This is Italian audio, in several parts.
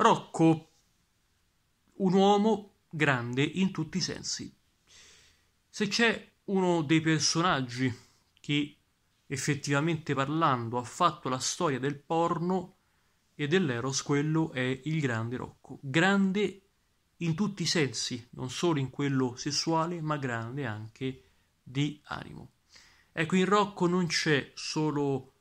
Rocco, un uomo grande in tutti i sensi. Se c'è uno dei personaggi che effettivamente parlando ha fatto la storia del porno e dell'eros, quello è il grande Rocco. Grande in tutti i sensi, non solo in quello sessuale, ma grande anche di animo. Ecco, in Rocco non c'è solo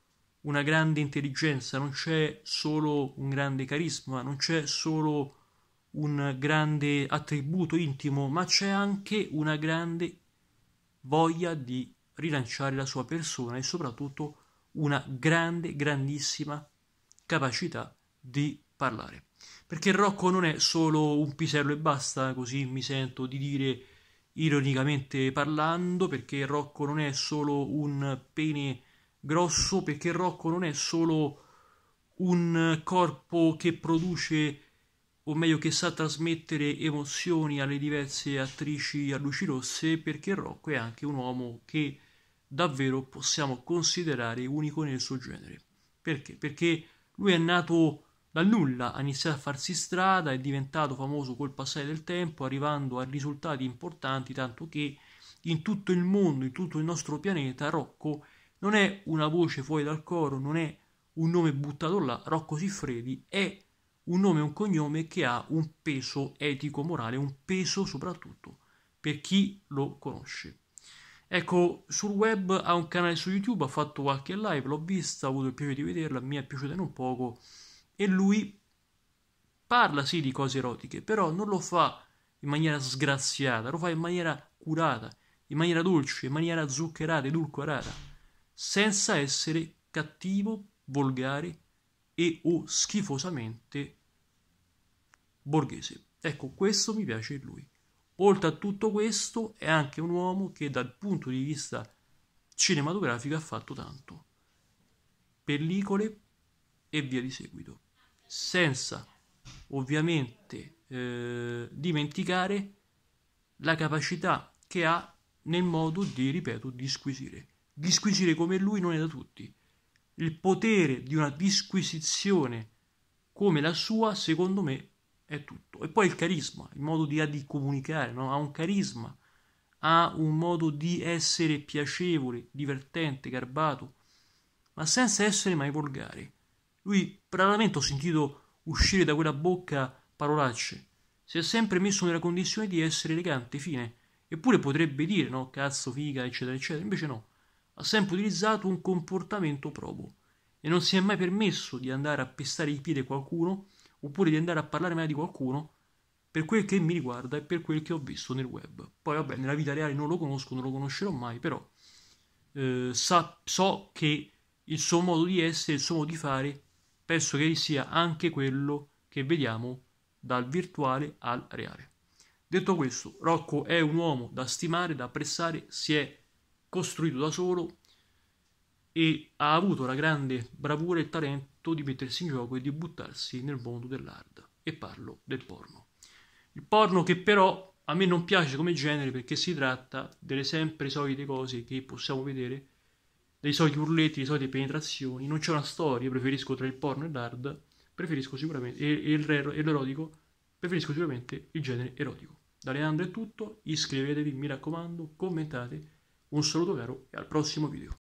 una grande intelligenza, non c'è solo un grande carisma, non c'è solo un grande attributo intimo, ma c'è anche una grande voglia di rilanciare la sua persona e soprattutto una grande, grandissima capacità di parlare. Perché Rocco non è solo un pisello e basta, così mi sento di dire ironicamente parlando, perché Rocco non è solo un pene grosso perché Rocco non è solo un corpo che produce o meglio che sa trasmettere emozioni alle diverse attrici a luci rosse perché Rocco è anche un uomo che davvero possiamo considerare unico nel suo genere perché? perché lui è nato dal nulla ha iniziato a farsi strada è diventato famoso col passare del tempo arrivando a risultati importanti tanto che in tutto il mondo in tutto il nostro pianeta Rocco è non è una voce fuori dal coro, non è un nome buttato là, Rocco Siffredi è un nome e un cognome che ha un peso etico-morale, un peso soprattutto per chi lo conosce. Ecco, sul web ha un canale su YouTube, ha fatto qualche live, l'ho vista, ho avuto il piacere di vederla, mi è piaciuta non poco e lui parla sì di cose erotiche, però non lo fa in maniera sgraziata, lo fa in maniera curata, in maniera dolce, in maniera zuccherata, edulcorata senza essere cattivo, volgare e o schifosamente borghese. Ecco, questo mi piace in lui. Oltre a tutto questo, è anche un uomo che dal punto di vista cinematografico ha fatto tanto. Pellicole e via di seguito. Senza ovviamente eh, dimenticare la capacità che ha nel modo di, ripeto, disquisire. Disquisire come lui non è da tutti. Il potere di una disquisizione come la sua, secondo me, è tutto. E poi il carisma, il modo di, di comunicare, no? ha un carisma, ha un modo di essere piacevole, divertente, garbato, ma senza essere mai volgare. Lui, raramente ho sentito uscire da quella bocca parolacce. Si è sempre messo nella condizione di essere elegante, fine. Eppure potrebbe dire, no, cazzo, figa, eccetera, eccetera. Invece no ha sempre utilizzato un comportamento probo e non si è mai permesso di andare a pestare i piedi a qualcuno oppure di andare a parlare male di qualcuno per quel che mi riguarda e per quel che ho visto nel web. Poi vabbè, nella vita reale non lo conosco, non lo conoscerò mai, però eh, sa, so che il suo modo di essere, il suo modo di fare, penso che sia anche quello che vediamo dal virtuale al reale. Detto questo, Rocco è un uomo da stimare, da apprezzare, si è costruito da solo e ha avuto la grande bravura e il talento di mettersi in gioco e di buttarsi nel mondo dell'hard. E parlo del porno. Il porno che però a me non piace come genere perché si tratta delle sempre solite cose che possiamo vedere, dei soliti urletti, delle solite penetrazioni, non c'è una storia, preferisco tra il porno e l'hard, preferisco sicuramente, e, e, e l'erotico, preferisco sicuramente il genere erotico. Da Leandro è tutto, iscrivetevi, mi raccomando, commentate un saluto vero e al prossimo video.